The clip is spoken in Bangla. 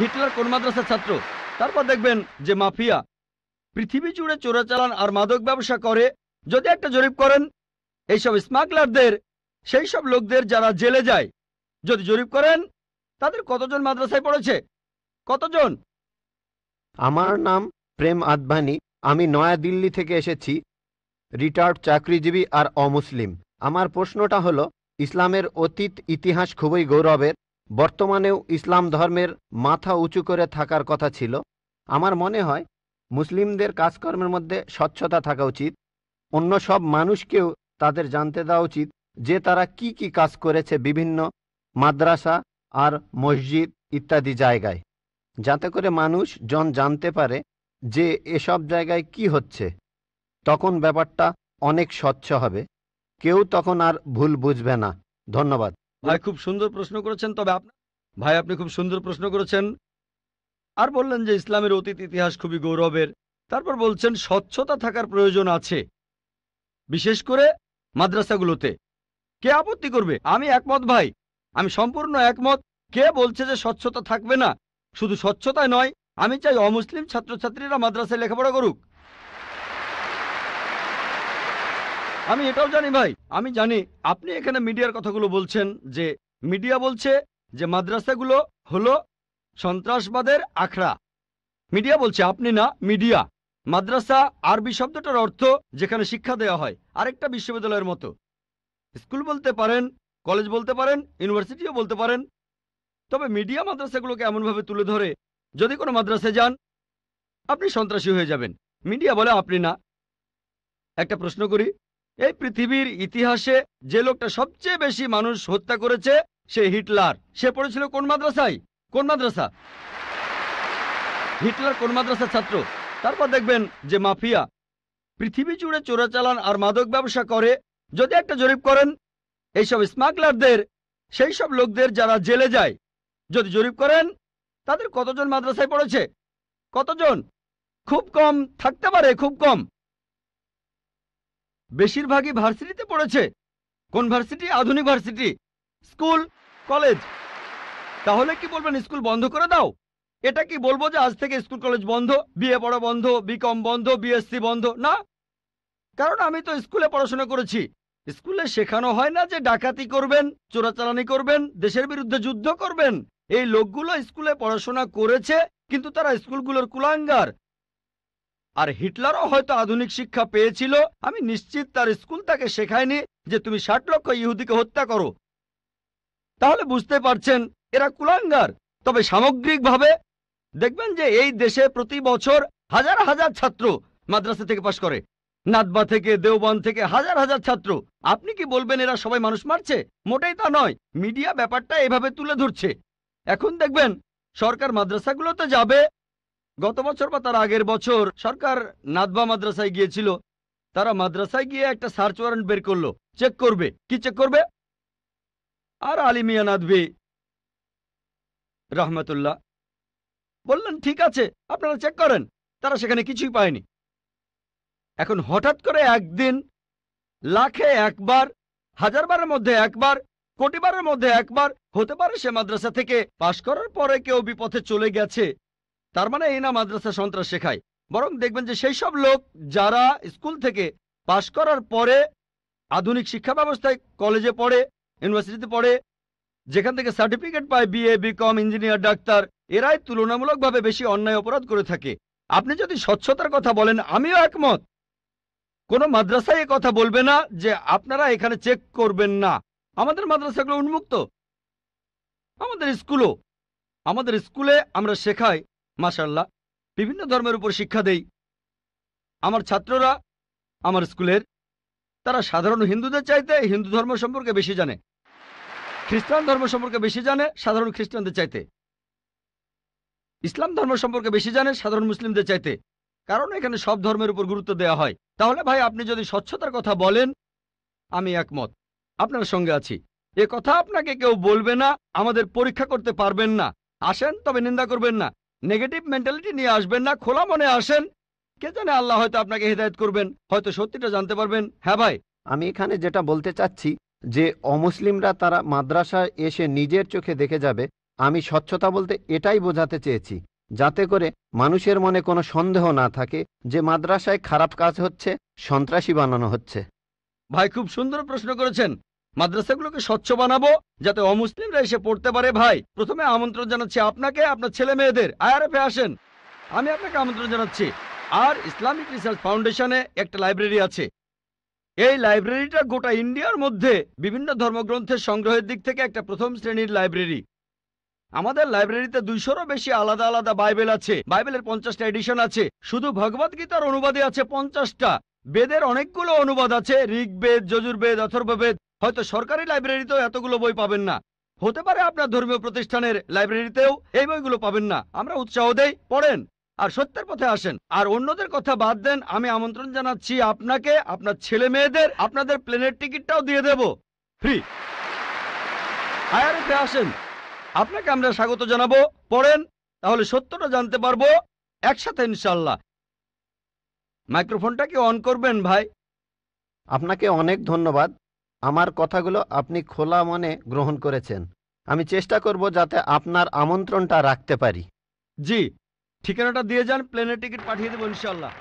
হিটলার কোন মাদ্রাসার ছাত্র তারপর দেখবেন যে মাফিয়া পৃথিবী জুড়ে চোরাচালান আর মাদক ব্যবসা করে যদি একটা জরিপ করেন এইসব স্মাগলারদের সেই সব লোকদের যারা জেলে যায় যদি জরিপ করেন তাদের কতজন মাদ্রাসায় পড়েছে কতজন আমার নাম প্রেম আদভানি আমি নয়াদিল্লি থেকে এসেছি রিটায়ার্ড চাকরিজীবী আর অমুসলিম আমার প্রশ্নটা হলো ইসলামের অতীত ইতিহাস খুবই গৌরবের বর্তমানেও ইসলাম ধর্মের মাথা উঁচু করে থাকার কথা ছিল আমার মনে হয় মুসলিমদের কাজকর্মের মধ্যে স্বচ্ছতা থাকা উচিত অন্য সব মানুষকেও তাদের জানতে দেওয়া উচিত যে তারা কি কি কাজ করেছে বিভিন্ন মাদ্রাসা আর মসজিদ ইত্যাদি জায়গায় যাতে করে মানুষ জন জানতে পারে যে এসব জায়গায় কি হচ্ছে তখন ব্যাপারটা অনেক স্বচ্ছ হবে কেউ তখন আর ভুল বুঝবে না ধন্যবাদ ভাই খুব সুন্দর প্রশ্ন করেছেন তবে আপনার ভাই আপনি খুব সুন্দর প্রশ্ন করেছেন আর বললেন যে ইসলামের অতীত ইতিহাস খুবই গৌরবের তারপর বলছেন স্বচ্ছতা থাকার প্রয়োজন আছে বিশেষ করে মাদ্রাসাগুলোতে কে আপত্তি করবে আমি একমত ভাই আমি সম্পূর্ণ একমত কে বলছে যে স্বচ্ছতা থাকবে না শুধু স্বচ্ছতায় নয় আমি চাই অমুসলিম ছাত্রছাত্রীরা মাদ্রাসায় লেখাপড়া করুক আমি এটাও জানি ভাই আমি জানি আপনি এখানে মিডিয়ার কথাগুলো বলছেন যে মিডিয়া বলছে যে মাদ্রাসাগুলো হলো সন্ত্রাসবাদের আখড়া মিডিয়া বলছে আপনি না মিডিয়া মাদ্রাসা আরবি শব্দটার অর্থ যেখানে শিক্ষা দেওয়া হয় আরেকটা বিশ্ববিদ্যালয়ের মতো স্কুল বলতে পারেন কলেজ বলতে পারেন ইউনিভার্সিটিও বলতে পারেন তবে মিডিয়া মাদ্রাসাগুলোকে এমনভাবে তুলে ধরে যদি কোনো মাদ্রাসায় যান আপনি সন্ত্রাসী হয়ে যাবেন মিডিয়া বলে আপনি না একটা প্রশ্ন করি এই পৃথিবীর ইতিহাসে যে লোকটা সবচেয়ে বেশি মানুষ হত্যা করেছে সে হিটলার সে পড়েছিল কোন মাদ্রাসায় কোন মাদ্রাসা হিটলার কোন মাদ্রাসার ছাত্র তারপর দেখবেন যে মাফিয়া পৃথিবী জুড়ে চোরাচালান আর মাদক ব্যবসা করে যদি একটা জরিপ করেন এইসব স্মাগলারদের সেই সব লোকদের যারা জেলে যায় যদি জরিপ করেন তাদের কতজন মাদ্রাসায় পড়েছে কতজন খুব কম থাকতে পারে খুব কম বেশিরভাগই ভার্সিটিতে পড়েছে কোন ভার্সিটি আধুনিক ভার্সিটি স্কুল কলেজ তাহলে কি বলবেন স্কুল বন্ধ করে দাও এটা কি বলবো যে আজ থেকে স্কুল কলেজ বন্ধ বিয়ে পড়া বন্ধ বিকম বন্ধ বিএসসি বন্ধ না কারণ আমি তো স্কুলে পড়াশোনা করেছি স্কুলে শেখানো হয় না যে ডাকাতি করবেন চোরাচালানি করবেন দেশের বিরুদ্ধে যুদ্ধ করবেন এই লোকগুলো স্কুলে পড়াশোনা করেছে কিন্তু তারা স্কুলগুলোর কুলাঙ্গার আর হিটলারও হয়তো আধুনিক শিক্ষা পেয়েছিল আমি নিশ্চিত তার স্কুল তাকে শেখায়নি যে তুমি ষাট লক্ষ ইহুদিকে হত্যা করো তাহলে বুঝতে পারছেন এরা কুলাঙ্গার তবে সামগ্রিকভাবে দেখবেন যে এই দেশে প্রতি বছর হাজার হাজার ছাত্র মাদ্রাসা থেকে পাশ করে নাদবা থেকে দেওবান থেকে হাজার হাজার ছাত্র আপনি কি বলবেন এরা সবাই মানুষ মারছে মোটেই তা নয় মিডিয়া ব্যাপারটা এভাবে তুলে ধরছে এখন দেখবেন সরকার মাদ্রাসাগুলোতে যাবে গত বছর বা তার আগের বছর সরকার নাদবা মাদ্রাসায় গিয়েছিল তারা মাদ্রাসায় গিয়ে একটা সার্চ ওয়ারেন্ট বের করলো চেক করবে কি চেক করবে আর আলিমিয়া নাদবি রহমতুল্লাহ বললেন ঠিক আছে আপনারা চেক করেন তারা সেখানে কিছুই পায়নি এখন হঠাৎ করে একদিন লাখে একবার হাজারবারের মধ্যে একবার কোটিবারের মধ্যে একবার হতে পারে সে মাদ্রাসা থেকে পাশ করার পরে কেউ বিপথে চলে গেছে তার মানে এই না মাদ্রাসা সন্ত্রাস শেখায় বরং দেখবেন যে সেই সব লোক যারা স্কুল থেকে পাশ করার পরে আধুনিক শিক্ষা ব্যবস্থায় কলেজে পড়ে ইউনিভার্সিটিতে পড়ে যেখান থেকে সার্টিফিকেট পায় বিএ বিকম ইঞ্জিনিয়ার ডাক্তার এরাই তুলনামূলকভাবে বেশি অন্যায় অপরাধ করে থাকে আপনি যদি স্বচ্ছতার কথা বলেন আমিও একমত কোনো মাদ্রাসায় কথা বলবে না যে আপনারা এখানে চেক করবেন না আমাদের মাদ্রাসাগুলো উন্মুক্ত আমাদের স্কুলও আমাদের স্কুলে আমরা শেখাই মাসাল্লাহ বিভিন্ন ধর্মের উপর শিক্ষা দেই আমার ছাত্ররা আমার স্কুলের তারা সাধারণ হিন্দুদের চাইতে হিন্দু ধর্ম সম্পর্কে বেশি জানে খ্রিস্টান ধর্ম সম্পর্কে বেশি জানে সাধারণ খ্রিস্টানদের চাইতে ইসলাম ধর্ম সম্পর্কে বেশি জানে সাধারণ মুসলিমদের চাইতে কারণ এখানে সব ধর্মের উপর গুরুত্ব দেওয়া হয় তাহলে ভাই আপনি যদি স্বচ্ছতার কথা বলেন আমি একমত আপনার সঙ্গে আছি এ কথা আপনাকে কেউ বলবে না আমাদের পরীক্ষা করতে পারবেন না আসেন তবে নিন্দা করবেন না নেগেটিভ মেন্টালিটি নিয়ে আসবেন না খোলা মনে আসেন কে জানে আল্লাহ হয়তো আপনাকে হেদায়ত করবেন হয়তো সত্যিটা জানতে পারবেন হ্যাঁ ভাই আমি এখানে যেটা বলতে চাচ্ছি যে অমুসলিমরা তারা মাদ্রাসায় এসে নিজের চোখে দেখে যাবে আমি স্বচ্ছতা বলতে এটাই বোঝাতে চেয়েছি যাতে করে মানুষের মনে কোনো সন্দেহ না থাকে যে মাদ্রাসায় খারাপ কাজ হচ্ছে সন্ত্রাসী বানানো হচ্ছে ভাই খুব সুন্দর প্রশ্ন করেছেন মাদ্রাসাগুলোকে স্বচ্ছ বানাবো যাতে অমুসলিমরা এসে পড়তে পারে ভাই প্রথমে আমন্ত্রণ জানাচ্ছি আপনাকে আপনার ছেলে মেয়েদের আইআরএফে আসেন আমি আপনাকে আমন্ত্রণ জানাচ্ছি আর ইসলামিক রিসার্চ ফাউন্ডেশনে একটা লাইব্রেরি আছে এই লাইব্রেরিটা গোটা ইন্ডিয়ার মধ্যে বিভিন্ন ধর্মগ্রন্থের সংগ্রহের দিক থেকে একটা প্রথম শ্রেণীর লাইব্রেরি আমাদের লাইব্রেরিতে দুইশোরও বেশি আলাদা আলাদা বাইবেল আছে বাইবেলের পঞ্চাশটা এডিশন আছে শুধু ভগবদ গীতার অনুবাদে আছে পঞ্চাশটা বেদের অনেকগুলো অনুবাদ আছে ঋগ্বেদ যজুর্বেদ অথর্ববেদ হয়তো সরকারি লাইব্রেরিতেও এতগুলো বই পাবেন না হতে পারে আপনার ধর্মীয় প্রতিষ্ঠানের লাইব্রেরিতেও এই বইগুলো পাবেন না আমরা উৎসাহ দেই পড়েন আর সত্যের পথে আসেন আর অন্যদের কথা বাদ দেন আমি আমন্ত্রণ জানাচ্ছি আপনাকে আপনার ছেলে মেয়েদের আপনাদের প্লেনের টিকিটটাও দিয়ে দেব ফ্রি আয়ারতে আসেন আপনাকে আমরা স্বাগত জানাবো পড়েন তাহলে সত্যটা জানতে পারবো একসাথে ইনশাল্লাহ মাইক্রোফোনটা কি অন করবেন ভাই আপনাকে অনেক ধন্যবাদ আমার কথাগুলো আপনি খোলা মনে গ্রহণ করেছেন আমি চেষ্টা করব যাতে আপনার আমন্ত্রণটা রাখতে পারি জি ঠিকানাটা দিয়ে যান প্লেনের টিকিট পাঠিয়ে দেবো ইনশাল্লাহ